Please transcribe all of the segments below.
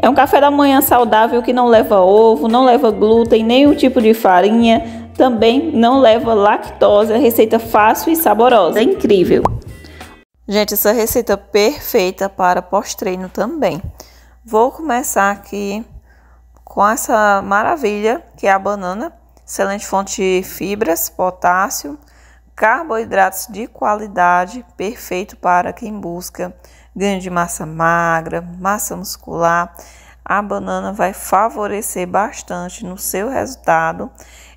É um café da manhã saudável que não leva ovo, não leva glúten, nenhum tipo de farinha, também não leva lactose, é receita fácil e saborosa, é incrível. Gente, essa receita é perfeita para pós-treino também. Vou começar aqui com essa maravilha que é a banana, excelente fonte de fibras, potássio, carboidratos de qualidade, perfeito para quem busca ganho de massa magra, massa muscular. A banana vai favorecer bastante no seu resultado.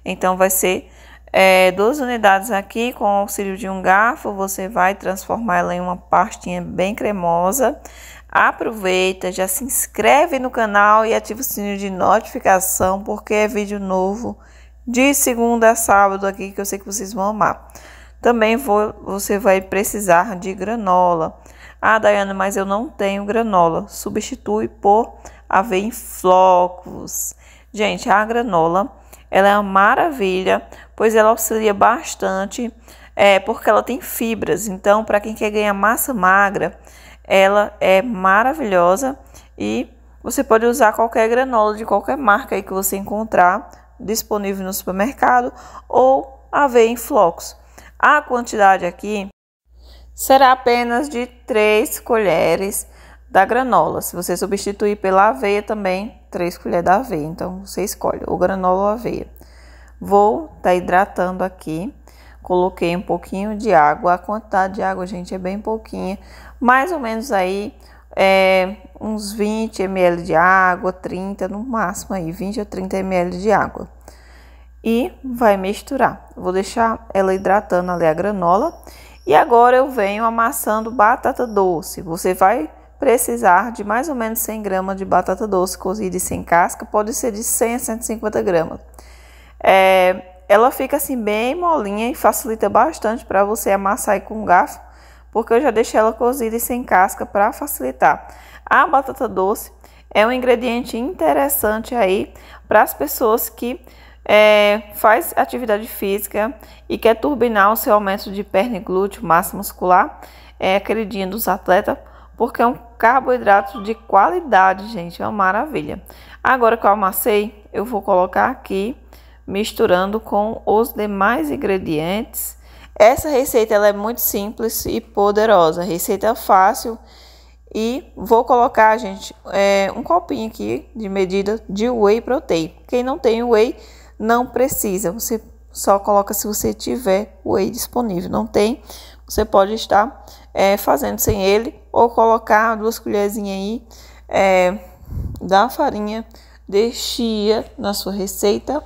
Então, vai ser é, duas unidades aqui, com o auxílio de um garfo, você vai transformar ela em uma pastinha bem cremosa. Aproveita, já se inscreve no canal e ativa o sininho de notificação, porque é vídeo novo de segunda a sábado aqui que eu sei que vocês vão amar. Também vou, você vai precisar de granola. Ah, Dayana, mas eu não tenho granola. Substitui por aveia em flocos. Gente, a granola ela é uma maravilha, pois ela auxilia bastante, é, porque ela tem fibras. Então, para quem quer ganhar massa magra, ela é maravilhosa e você pode usar qualquer granola de qualquer marca aí que você encontrar disponível no supermercado ou aveia em flocos. A quantidade aqui será apenas de 3 colheres da granola. Se você substituir pela aveia também, 3 colheres da aveia. Então, você escolhe o granola ou aveia. Vou tá hidratando aqui. Coloquei um pouquinho de água. A quantidade de água, gente, é bem pouquinha. Mais ou menos aí, é, uns 20 ml de água, 30 no máximo aí, 20 a 30 ml de água e vai misturar. Vou deixar ela hidratando ali a granola. E agora eu venho amassando batata doce. Você vai precisar de mais ou menos 100 gramas de batata doce cozida e sem casca. Pode ser de 100 a 150 gramas. É, ela fica assim bem molinha e facilita bastante para você amassar aí com um garfo. Porque eu já deixei ela cozida e sem casca para facilitar. A batata doce é um ingrediente interessante aí para as pessoas que é, faz atividade física e quer turbinar o seu aumento de perna e glúteo, massa muscular, é queridinho dos atletas, porque é um carboidrato de qualidade, gente, é uma maravilha. Agora que eu amassei, eu vou colocar aqui, misturando com os demais ingredientes. Essa receita ela é muito simples e poderosa, receita fácil. E vou colocar, gente, é, um copinho aqui de medida de whey protein. Quem não tem whey, não precisa, você só coloca se você tiver o whey disponível. Não tem, você pode estar é, fazendo sem ele ou colocar duas colherzinhas aí é, da farinha de chia na sua receita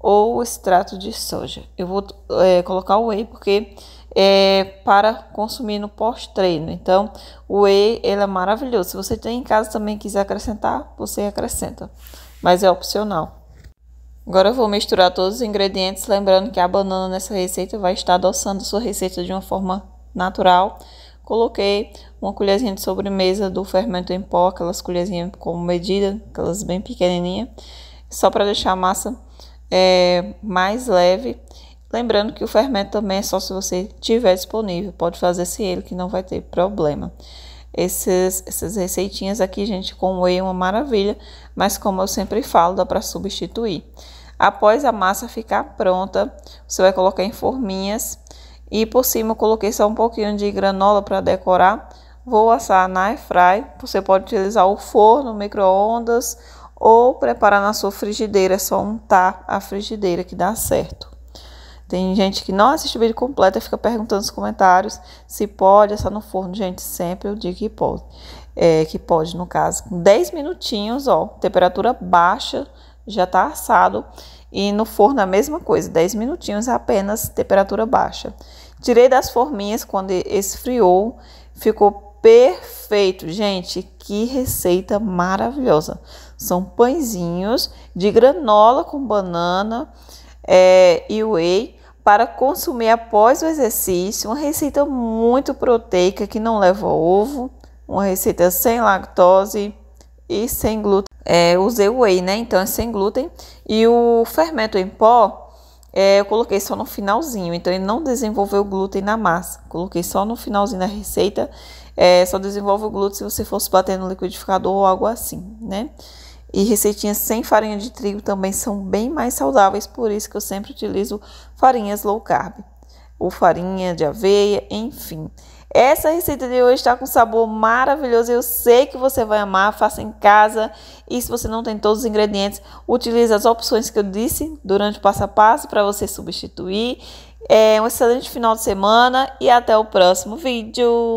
ou extrato de soja. Eu vou é, colocar o whey porque é para consumir no pós-treino. Então, o whey ele é maravilhoso. Se você tem em casa também quiser acrescentar, você acrescenta, mas é opcional. Agora eu vou misturar todos os ingredientes, lembrando que a banana nessa receita vai estar adoçando sua receita de uma forma natural. Coloquei uma colherzinha de sobremesa do fermento em pó, aquelas colherzinhas como medida, aquelas bem pequenininha, só para deixar a massa é, mais leve. Lembrando que o fermento também é só se você tiver disponível, pode fazer sem ele que não vai ter problema. Esses, essas receitinhas aqui, gente, com whey é uma maravilha, mas como eu sempre falo, dá para substituir. Após a massa ficar pronta, você vai colocar em forminhas e por cima eu coloquei só um pouquinho de granola para decorar. Vou assar na airfry. Você pode utilizar o forno, micro-ondas ou preparar na sua frigideira, é só untar a frigideira que dá certo. Tem gente que não assiste o vídeo completo e fica perguntando nos comentários se pode assar no forno. Gente, sempre eu digo que pode. É, que pode, no caso, 10 minutinhos, ó, temperatura baixa já está assado. E no forno a mesma coisa, 10 minutinhos apenas, temperatura baixa. Tirei das forminhas quando esfriou, ficou perfeito, gente. Que receita maravilhosa! São pãezinhos de granola com banana é, e whey para consumir após o exercício. Uma receita muito proteica que não leva ovo, uma receita sem lactose e sem glúten. É, usei o whey, né? Então é sem glúten. E o fermento em pó, é, eu coloquei só no finalzinho. Então ele não desenvolveu glúten na massa. Coloquei só no finalzinho da receita. É, só desenvolve o glúten se você fosse bater no liquidificador ou algo assim, né? E receitinhas sem farinha de trigo também são bem mais saudáveis, por isso que eu sempre utilizo farinhas low carb ou farinha de aveia, enfim. Essa receita de hoje está com sabor maravilhoso, eu sei que você vai amar, faça em casa. E se você não tem todos os ingredientes, utilize as opções que eu disse durante o passo a passo para você substituir. É um excelente final de semana e até o próximo vídeo.